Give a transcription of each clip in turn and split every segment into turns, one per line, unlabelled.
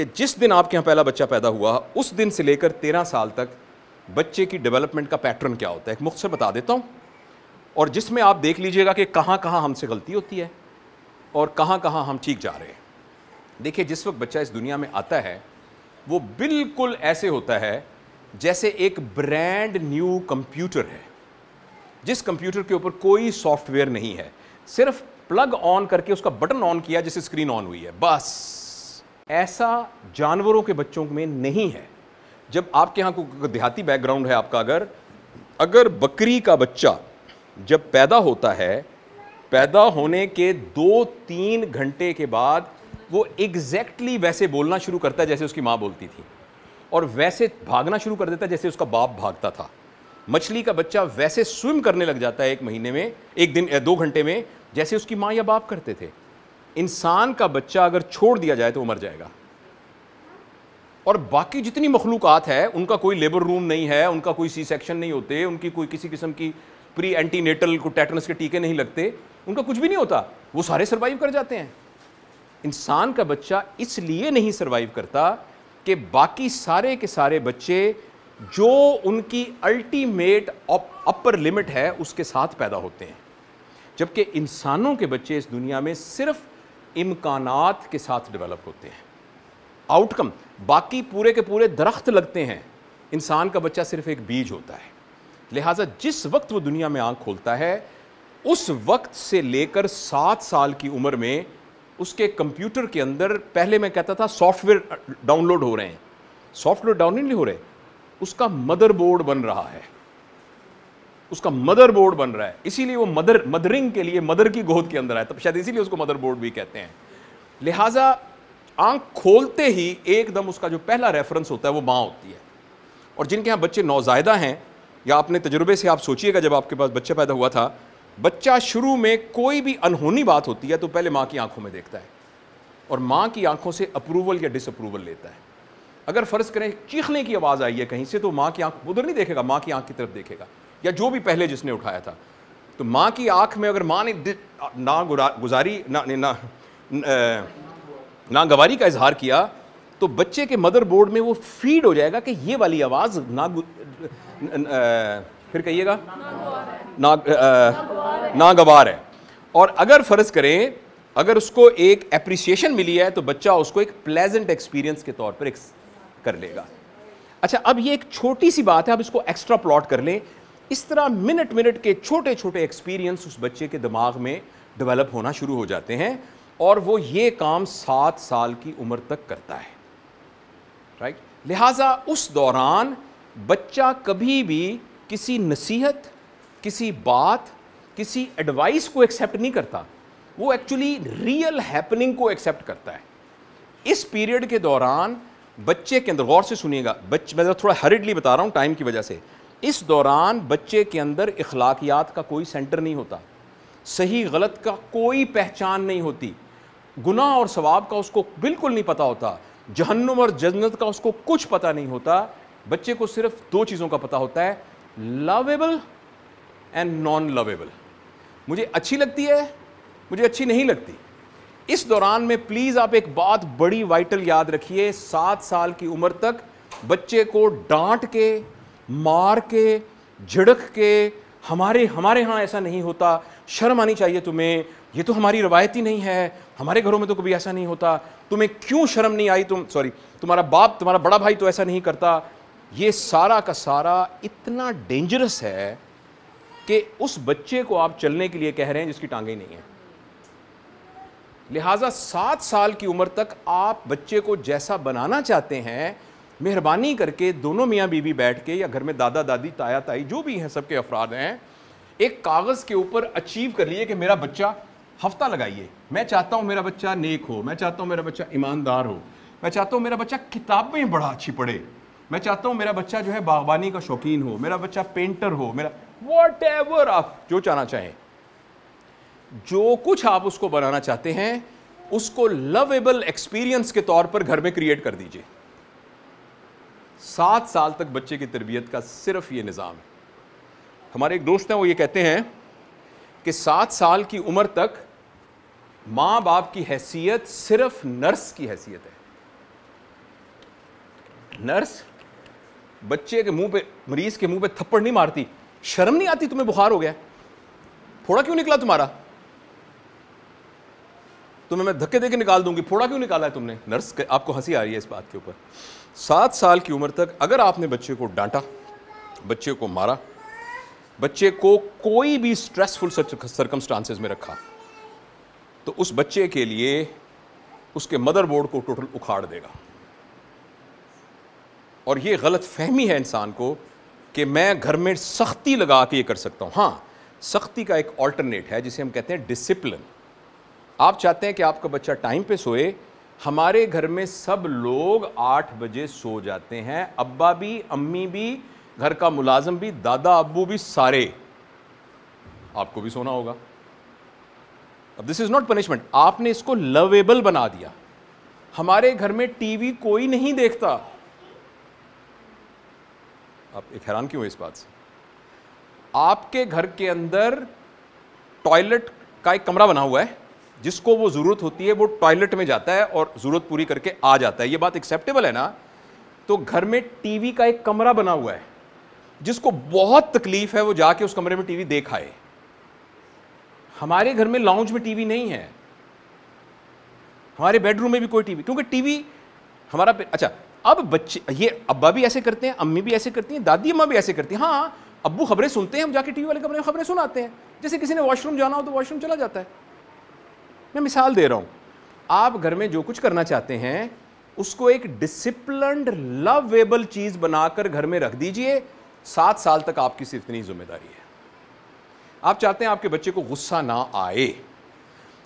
कि जिस दिन आपके यहाँ पहला बच्चा पैदा हुआ उस दिन से लेकर तेरह साल तक बच्चे की डेवलपमेंट का पैटर्न क्या होता है एक मुख्य बता देता हूँ और जिसमें आप देख लीजिएगा कि कहाँ कहाँ हमसे गलती होती है और कहाँ कहाँ हम ठीक जा रहे हैं देखिए जिस वक्त बच्चा इस दुनिया में आता है वो बिल्कुल ऐसे होता है जैसे एक ब्रांड न्यू कंप्यूटर है जिस कंप्यूटर के ऊपर कोई सॉफ्टवेयर नहीं है सिर्फ प्लग ऑन करके उसका बटन ऑन किया जिससे स्क्रीन ऑन हुई है बस ऐसा जानवरों के बच्चों में नहीं है जब आपके यहाँ को देहाती बैकग्राउंड है आपका अगर अगर बकरी का बच्चा जब पैदा होता है पैदा होने के दो तीन घंटे के बाद वो एग्जैक्टली वैसे बोलना शुरू करता है जैसे उसकी माँ बोलती थी और वैसे भागना शुरू कर देता है जैसे उसका बाप भागता था मछली का बच्चा वैसे स्विम करने लग जाता है एक महीने में एक दिन दो घंटे में जैसे उसकी माँ या बाप करते थे इंसान का बच्चा अगर छोड़ दिया जाए तो वो मर जाएगा और बाकी जितनी मखलूकत है उनका कोई लेबर रूम नहीं है उनका कोई सी सेक्शन नहीं होते उनकी कोई किसी किस्म की प्री एंटीनेटल को टैटनस के टीके नहीं लगते उनका कुछ भी नहीं होता वो सारे सर्वाइव कर जाते हैं इंसान का बच्चा इसलिए नहीं सर्वाइव करता कि बाकी सारे के सारे बच्चे जो उनकी अल्टीमेट अपर लिमिट है उसके साथ पैदा होते हैं जबकि इंसानों के बच्चे इस दुनिया में सिर्फ़ इम्कान के साथ डेवलप होते हैं आउटकम बाकी पूरे के पूरे दरख्त लगते हैं इंसान का बच्चा सिर्फ एक बीज होता है लिहाजा जिस वक्त वो दुनिया में आँख खोलता है उस वक्त से लेकर सात साल की उम्र में उसके कंप्यूटर के अंदर पहले मैं कहता था सॉफ्टवेयर डाउनलोड हो रहे हैं सॉफ्टवेयर डाउनलोड नहीं हो रहे उसका मदरबोर्ड बन रहा है उसका मदर बोर्ड बन रहा है इसीलिए वो मदर मदरिंग के लिए मदर की गोद के अंदर आया तब शायद इसीलिए उसको मदर बोर्ड भी कहते हैं लिहाजा आंख खोलते ही एकदम उसका जो पहला रेफरेंस होता है वो माँ होती है और जिनके यहाँ बच्चे नौजायदा हैं या अपने तजुर्बे से आप सोचिएगा जब आपके पास बच्चा पैदा हुआ था बच्चा शुरू में कोई भी अनहोनी बात होती है तो पहले माँ की आंखों में देखता है और माँ की आंखों से अप्रूवल या डिसअप्रूवल लेता है अगर फ़र्ज़ करें चीखने की आवाज़ आई है कहीं से तो माँ की आंख उधर नहीं देखेगा माँ की आंख की तरफ देखेगा या जो भी पहले जिसने उठाया था तो माँ की आँख में अगर माँ ने ना गुजारी ना ना नागवारी का इजहार किया तो बच्चे के मदर बोर्ड में वो फीड हो जाएगा कि ये वाली आवाज़ ना फिर कहिएगा ना गवार है और अगर फ़र्ज़ करें अगर उसको एक अप्रिसिएशन मिली है तो बच्चा उसको एक प्लेजेंट एक्सपीरियंस के तौर पर कर लेगा अच्छा अब ये एक छोटी सी बात है अब इसको एक्स्ट्रा प्लॉट कर लें इस तरह मिनट मिनट के छोटे छोटे एक्सपीरियंस उस बच्चे के दिमाग में डेवलप होना शुरू हो जाते हैं और वो ये काम सात साल की उम्र तक करता है राइट लिहाजा उस दौरान बच्चा कभी भी किसी नसीहत किसी बात किसी एडवाइस को एक्सेप्ट नहीं करता वो एक्चुअली रियल हैपनिंग को एक्सेप्ट करता है इस पीरियड के दौरान बच्चे के अंदर गौर से सुनिएगा बच्चे मैं थोड़ा हरिडली बता रहा हूँ टाइम की वजह से इस दौरान बच्चे के अंदर अखलाकियात का कोई सेंटर नहीं होता सही गलत का कोई पहचान नहीं होती गुनाह और सवाब का उसको बिल्कुल नहीं पता होता जहन्नुम और जन्नत का उसको कुछ पता नहीं होता बच्चे को सिर्फ दो चीज़ों का पता होता है लवेबल एंड नॉन लवेबल मुझे अच्छी लगती है मुझे अच्छी नहीं लगती इस दौरान में प्लीज़ आप एक बात बड़ी वाइटल याद रखिए सात साल की उम्र तक बच्चे को डांट के मार के झिड़क के हमारे हमारे यहाँ ऐसा नहीं होता शर्म आनी चाहिए तुम्हें ये तो हमारी रवायती नहीं है हमारे घरों में तो कभी ऐसा नहीं होता तुम्हें क्यों शर्म नहीं आई तुम सॉरी तुम्हारा बाप तुम्हारा बड़ा भाई तो ऐसा नहीं करता ये सारा का सारा इतना डेंजरस है कि उस बच्चे को आप चलने के लिए कह रहे हैं जिसकी टांगे नहीं हैं लिहाजा सात साल की उम्र तक आप बच्चे को जैसा बनाना चाहते हैं मेहरबानी करके दोनों मियाँ बीवी बैठ के या घर में दादा दादी ताया ताई जो भी हैं सबके अफराद हैं एक कागज़ के ऊपर अचीव कर लिए कि मेरा बच्चा हफ्ता लगाइए मैं चाहता हूँ मेरा बच्चा नेक हो मैं चाहता हूँ मेरा बच्चा ईमानदार हो मैं चाहता हूँ मेरा बच्चा किताबें बड़ा अच्छी पढ़े मैं चाहता हूँ मेरा बच्चा जो है बागबानी का शौकीन हो मेरा बच्चा पेंटर हो मेरा वॉट एवर आप जो चाहना चाहें जो कुछ आप उसको बनाना चाहते हैं उसको लवेबल एक्सपीरियंस के तौर पर घर में क्रिएट कर दीजिए सात साल तक बच्चे की तरबियत का सिर्फ ये निज़ाम है हमारे एक दोस्त हैं वो ये कहते हैं कि सात साल की उम्र तक माँ बाप की हैसियत सिर्फ नर्स की हैसियत है नर्स बच्चे के मुंह पे मरीज के मुंह पे थप्पड़ नहीं मारती शर्म नहीं आती तुम्हें बुखार हो गया फोड़ा क्यों निकला तुम्हारा तुम्हें मैं धक्के देके निकाल दूंगी फोड़ा क्यों निकाला है तुमने नर्स आपको हंसी आ रही है इस बात के ऊपर सात साल की उम्र तक अगर आपने बच्चे को डांटा बच्चे को मारा बच्चे को कोई भी स्ट्रेसफुल सर्कमस्टांसेस में रखा तो उस बच्चे के लिए उसके मदरबोर्ड को टोटल उखाड़ देगा और ये गलत फहमी है इंसान को कि मैं घर में सख्ती लगा के ये कर सकता हूँ हाँ सख्ती का एक ऑल्टरनेट है जिसे हम कहते हैं डिसिप्लिन आप चाहते हैं कि आपका बच्चा टाइम पे सोए हमारे घर में सब लोग आठ बजे सो जाते हैं अब्बा भी अम्मी भी घर का मुलाजम भी दादा अब्बू भी सारे आपको भी सोना होगा अब दिस इज़ नॉट पनिशमेंट आपने इसको लवेबल बना दिया हमारे घर में टीवी कोई नहीं देखता आप एक हैरान क्यों इस बात से आपके घर के अंदर टॉयलेट का एक कमरा बना हुआ है जिसको वो ज़रूरत होती है वो टॉयलेट में जाता है और ज़रूरत पूरी करके आ जाता है ये बात एक्सेप्टेबल है ना तो घर में टीवी का एक कमरा बना हुआ है जिसको बहुत तकलीफ है वो जाके उस कमरे में टीवी देख आए हमारे घर में लाउंज में टीवी नहीं है हमारे बेडरूम में भी कोई टीवी क्योंकि टीवी हमारा अच्छा अब बच्चे ये अब्बा भी ऐसे करते हैं अम्मी भी ऐसे करती हैं दादी अम्मा भी ऐसे करती हैं हाँ अब्बू खबरें सुनते हैं हम जाके टीवी वाले कमरे में खबरें सुनाते हैं जैसे किसी ने वॉशरूम जाना हो तो वॉशरूम चला जाता है मैं मिसाल दे रहा हूँ आप घर में जो कुछ करना चाहते हैं उसको एक डिसिप्लिनड लवेबल चीज बनाकर घर में रख दीजिए सात साल तक आपकी सिर्फ इतनी जिम्मेदारी है आप चाहते हैं आपके बच्चे को गुस्सा ना आए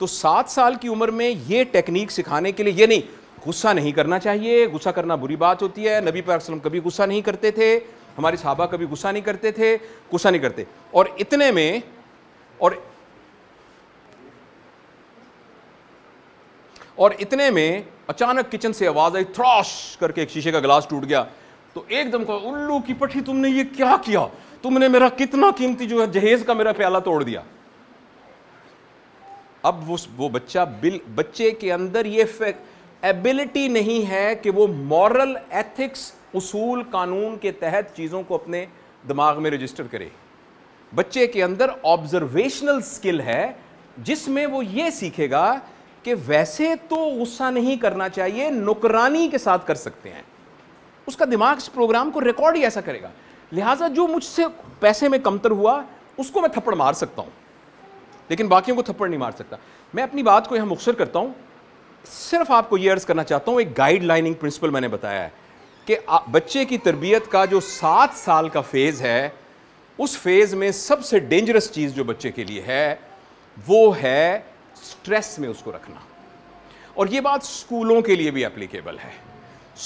तो सात साल की उम्र में ये टेक्निक सिखाने के लिए ये नहीं गुस्सा नहीं करना चाहिए गुस्सा करना बुरी बात होती है नबी पाकसलम कभी गुस्सा नहीं करते थे हमारे साहबा कभी गुस्सा नहीं करते थे गुस्सा नहीं करते और इतने में और और इतने में अचानक किचन से आवाज़ आई थ्रॉश करके एक शीशे का गिलास टूट गया तो एकदम कहा उल्लू की पट्टी तुमने ये क्या किया तुमने मेरा कितना कीमती जो है जहेज का मेरा प्याला तोड़ दिया अब वो वो बच्चा बिल बच्चे के अंदर ये एबिलिटी नहीं है कि वो मॉरल एथिक्स उसूल कानून के तहत चीज़ों को अपने दिमाग में रजिस्टर करे बच्चे के अंदर ऑब्जर्वेशनल स्किल है जिसमें वो ये सीखेगा कि वैसे तो गुस्सा नहीं करना चाहिए नौकरानी के साथ कर सकते हैं उसका दिमाग इस प्रोग्राम को रिकॉर्ड ही ऐसा करेगा लिहाजा जो मुझसे पैसे में कमतर हुआ उसको मैं थप्पड़ मार सकता हूँ लेकिन बाकियों को थप्पड़ नहीं मार सकता मैं अपनी बात को यहाँ मुखसर करता हूँ सिर्फ आपको ये अर्ज़ करना चाहता हूँ एक गाइड लाइनिंग प्रिंसिपल मैंने बताया है कि बच्चे की तरबियत का जो सात साल का फेज़ है उस फेज़ में सबसे डेंजरस चीज़ जो बच्चे के लिए है वो है स्ट्रेस में उसको रखना और ये बात स्कूलों के लिए भी एप्लीकेबल है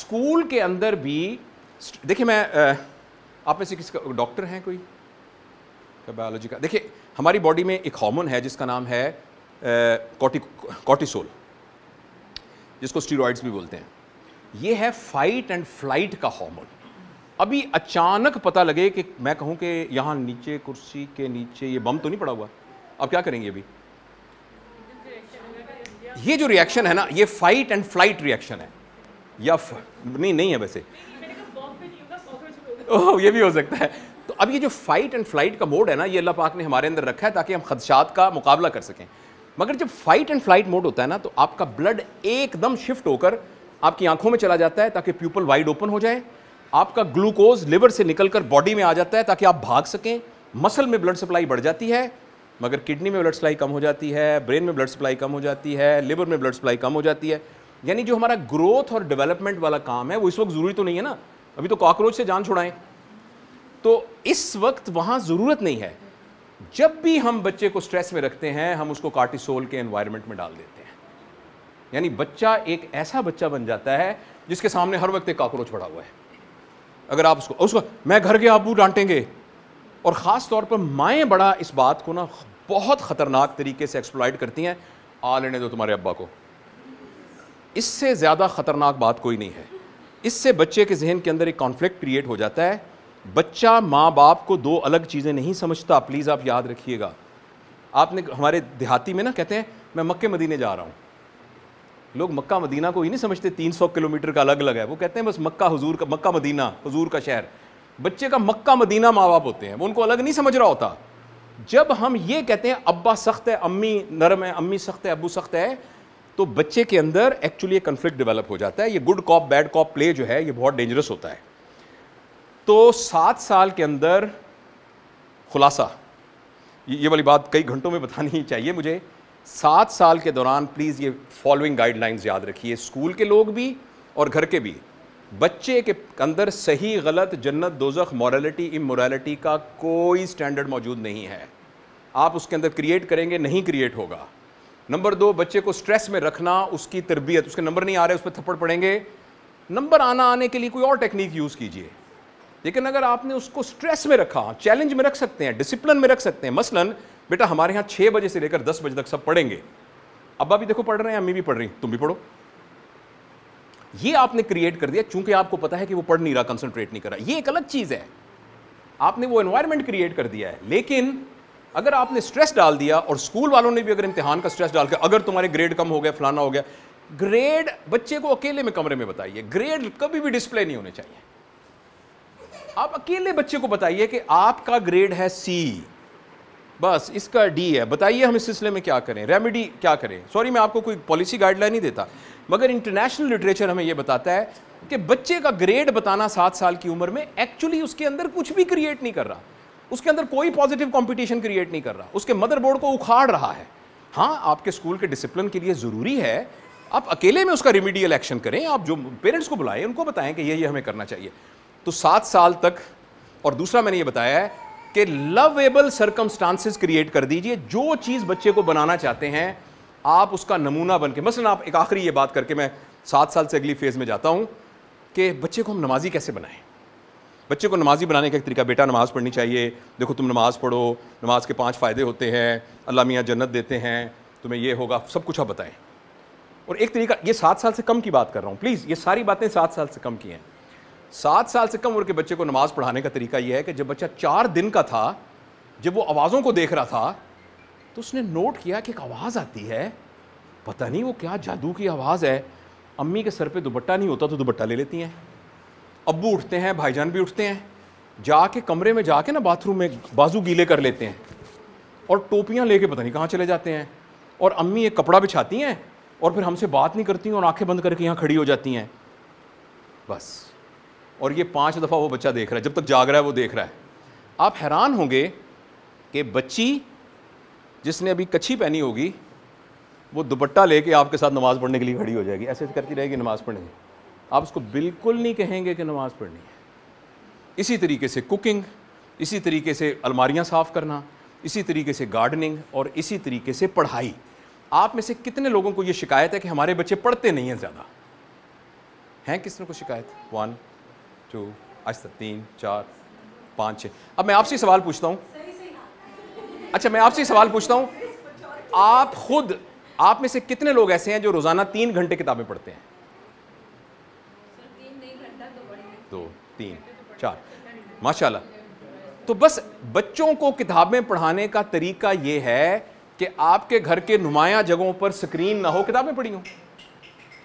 स्कूल के अंदर भी देखिए मैं आप में से किसी डॉक्टर हैं कोई बायोलॉजी का देखिए हमारी बॉडी में एक हार्मोन है जिसका नाम है कॉर्टिसोल जिसको स्टीरोइड्स भी बोलते हैं ये है फाइट एंड फ्लाइट का हार्मोन अभी अचानक पता लगे कि मैं कहूँ कि यहाँ नीचे कुर्सी के नीचे ये बम तो नहीं पड़ा हुआ अब क्या करेंगे अभी ये जो रिएक्शन है ना ये फाइट एंड फ्लाइट रिएक्शन है या फ... नहीं नहीं है वैसे ओह ये भी हो सकता है तो अब ये जो फाइट एंड फ्लाइट का मोड है ना ये अल्लाह पाक ने हमारे अंदर रखा है ताकि हम खदशात का मुकाबला कर सकें मगर जब फाइट एंड फ्लाइट मोड होता है ना तो आपका ब्लड एकदम शिफ्ट होकर आपकी आंखों में चला जाता है ताकि प्यूपल वाइड ओपन हो जाए आपका ग्लूकोज लिवर से निकलकर बॉडी में आ जाता है ताकि आप भाग सकें मसल में ब्लड सप्लाई बढ़ जाती है मगर किडनी में ब्लड सप्लाई कम हो जाती है ब्रेन में ब्लड सप्लाई कम हो जाती है लिवर में ब्लड सप्लाई कम हो जाती है यानी जो हमारा ग्रोथ और डेवलपमेंट वाला काम है वो इस वक्त ज़रूरी तो नहीं है ना अभी तो कॉकरोच से जान छुड़ाएं तो इस वक्त वहाँ ज़रूरत नहीं है जब भी हम बच्चे को स्ट्रेस में रखते हैं हम उसको कार्टिसोल के एनवायरनमेंट में डाल देते हैं यानी बच्चा एक ऐसा बच्चा बन जाता है जिसके सामने हर वक्त एक कॉकरोच पड़ा हुआ है अगर आप उसको उसको मैं घर गया अबू डांटेंगे और ख़ास तौर पर माएँ बड़ा इस बात को ना बहुत ख़तरनाक तरीके से एक्सप्लाइट करती हैं आ लेने दो तुम्हारे अब्बा को इससे ज़्यादा ख़तरनाक बात कोई नहीं है इससे बच्चे के जहन के अंदर एक कॉन्फ्लिक्ट क्रिएट हो जाता है बच्चा माँ बाप को दो अलग चीज़ें नहीं समझता प्लीज़ आप याद रखिएगा आपने हमारे देहाती में ना कहते हैं मैं मक्के मदीने जा रहा हूँ लोग मक्का मदीना को ही नहीं समझते 300 किलोमीटर का अलग अलग है वो कहते हैं बस मक्का हुजूर का मक्का मदीना हुजूर का शहर बच्चे का मक्का मदीना माँ बाप होते हैं वो उनको अलग नहीं समझ रहा होता जब हम ये कहते हैं अब्बा सख्त है अम्मी नरम है अम्मी सख्त है अबू सख्त है तो बच्चे के अंदर एक्चुअली ये कन्फ्लिक्ट डेवलप हो जाता है ये good cop bad cop play जो है ये बहुत डेंजरस होता है तो सात साल के अंदर खुलासा ये वाली बात कई घंटों में बतानी चाहिए मुझे सात साल के दौरान प्लीज़ ये फॉलोइंग गाइडलाइंस याद रखिए स्कूल के लोग भी और घर के भी बच्चे के अंदर सही गलत जन्नत दोजख मॉरलिटी इमोरालिटी का कोई स्टैंडर्ड मौजूद नहीं है आप उसके अंदर क्रिएट करेंगे नहीं क्रिएट होगा नंबर दो बच्चे को स्ट्रेस में रखना उसकी तरबियत उसके नंबर नहीं आ रहे उस पर थप्पड़ पड़ेंगे नंबर आना आने के लिए कोई और टेक्निक यूज़ कीजिए लेकिन अगर आपने उसको स्ट्रेस में रखा चैलेंज में रख सकते हैं डिसिप्लिन में रख सकते हैं मसलन बेटा हमारे यहाँ छः बजे से लेकर दस बजे तक सब पढ़ेंगे अब भी देखो पढ़ रहे हैं अम्मी भी पढ़ रही तुम भी पढ़ो ये आपने क्रिएट कर दिया चूंकि आपको पता है कि वो पढ़ नहीं रहा कंसंट्रेट नहीं कर रहा ये एक अलग चीज़ है आपने वो एनवायरमेंट क्रिएट कर दिया है लेकिन अगर आपने स्ट्रेस डाल दिया और स्कूल वालों ने भी अगर इम्तिहान का स्ट्रेस डाल के अगर तुम्हारे ग्रेड कम हो गया फलाना हो गया ग्रेड बच्चे को अकेले में कमरे में बताइए ग्रेड कभी भी डिस्प्ले नहीं होने चाहिए आप अकेले बच्चे को बताइए कि आपका ग्रेड है सी बस इसका डी है बताइए हम इस सिलसिले में क्या करें रेमेडी क्या करें सॉरी मैं आपको कोई पॉलिसी गाइडलाइन नहीं देता मगर इंटरनेशनल लिटरेचर हमें यह बताता है कि बच्चे का ग्रेड बताना सात साल की उम्र में एक्चुअली उसके अंदर कुछ भी क्रिएट नहीं कर रहा उसके अंदर कोई पॉजिटिव कॉम्पिटिशन क्रिएट नहीं कर रहा उसके मदरबोर्ड को उखाड़ रहा है हाँ आपके स्कूल के डिसिप्लिन के लिए ज़रूरी है आप अकेले में उसका रिमीडियल एक्शन करें आप जो पेरेंट्स को बुलाएं उनको बताएं कि ये ये हमें करना चाहिए तो सात साल तक और दूसरा मैंने ये बताया है कि लवेबल सर्कमस्टांसिस क्रिएट कर दीजिए जो चीज़ बच्चे को बनाना चाहते हैं आप उसका नमूना बन के मसला आप एक आखिरी ये बात करके मैं सात साल से अगली फेज़ में जाता हूँ कि बच्चे को हम नमाजी कैसे बनाएं बच्चे को नमाजी बनाने का एक तरीका बेटा नमाज़ पढ़नी चाहिए देखो तुम नमाज़ पढ़ो नमाज के पांच फ़ायदे होते हैं अल्लाह मियाँ जन्नत देते हैं तुम्हें ये होगा सब कुछ आप बताएं और एक तरीका ये सात साल से कम की बात कर रहा हूँ प्लीज़ ये सारी बातें सात साल से कम की हैं सात साल से कम उम्र के बच्चे को नमाज़ पढ़ाने का तरीका यह है कि जब बच्चा चार दिन का था जब वो आवाज़ों को देख रहा था तो उसने नोट किया कि एक आवाज़ आती है पता नहीं वो क्या जादू की आवाज़ है अम्मी के सर पे दुपट्टा नहीं होता तो दुपट्टा ले लेती हैं अबू उठते हैं भाईजान भी उठते हैं जाके कमरे में जाके ना बाथरूम में बाजू गीले कर लेते हैं और टोपियाँ लेके पता नहीं कहाँ चले जाते हैं और अम्मी एक कपड़ा बिछाती हैं और फिर हमसे बात नहीं करती हैं और आंखें बंद करके यहाँ खड़ी हो जाती हैं बस और ये पाँच दफ़ा वो बच्चा देख रहा है जब तक जाग रहा है वो देख रहा है आप हैरान होंगे कि बच्ची जिसने अभी कच्छी पहनी होगी वो दुपट्टा लेके आपके साथ नमाज़ पढ़ने के लिए खड़ी हो जाएगी ऐसे करती रहेगी नमाज़ पढ़ने आप उसको बिल्कुल नहीं कहेंगे कि नमाज़ पढ़नी है इसी तरीके से कुकिंग इसी तरीके से अलमारियाँ साफ़ करना इसी तरीके से गार्डनिंग और इसी तरीके से पढ़ाई आप में से कितने लोगों को ये शिकायत है कि हमारे बच्चे पढ़ते नहीं हैं ज़्यादा हैं किसने को शिकायत वन टू आज तो तीन चार पाँच छः अब मैं आपसे सवाल पूछता हूँ अच्छा मैं आपसे सवाल पूछता हूँ आप खुद आप में से कितने लोग ऐसे हैं जो रोज़ाना तीन घंटे किताबें पढ़ते हैं दो तीन चार माशाल्लाह तो बस बच्चों को किताबें पढ़ाने का तरीका यह है कि आपके घर के नुमाया जगहों पर स्क्रीन ना हो किताबें पढ़ी हो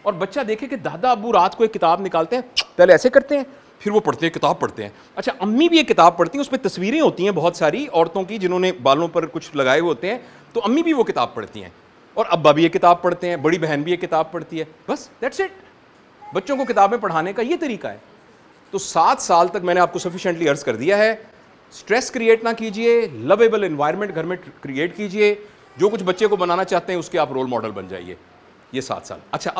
और बच्चा देखे कि दादा अबू रात को एक किताब निकालते हैं पहले ऐसे करते हैं फिर वो पढ़ते हैं किताब पढ़ते हैं अच्छा अम्मी भी एक किताब पढ़ती हैं उसमें तस्वीरें होती हैं बहुत सारी औरतों की जिन्होंने बालों पर कुछ लगाए हुए होते हैं तो अम्मी भी वो किताब पढ़ती हैं और अब्बा भी ये किताब पढ़ते हैं बड़ी बहन भी ये किताब पढ़ती है बस दैट्स इट बच्चों को किताबें पढ़ाने का ये तरीका है तो सात साल तक मैंने आपको सफिशेंटली अर्ज कर दिया है स्ट्रेस क्रिएट ना कीजिए लवेबल इन्वायरमेंट घर में क्रिएट कीजिए जो कुछ बच्चे को बनाना चाहते हैं उसके आप रोल मॉडल बन जाइए ये सात साल अच्छा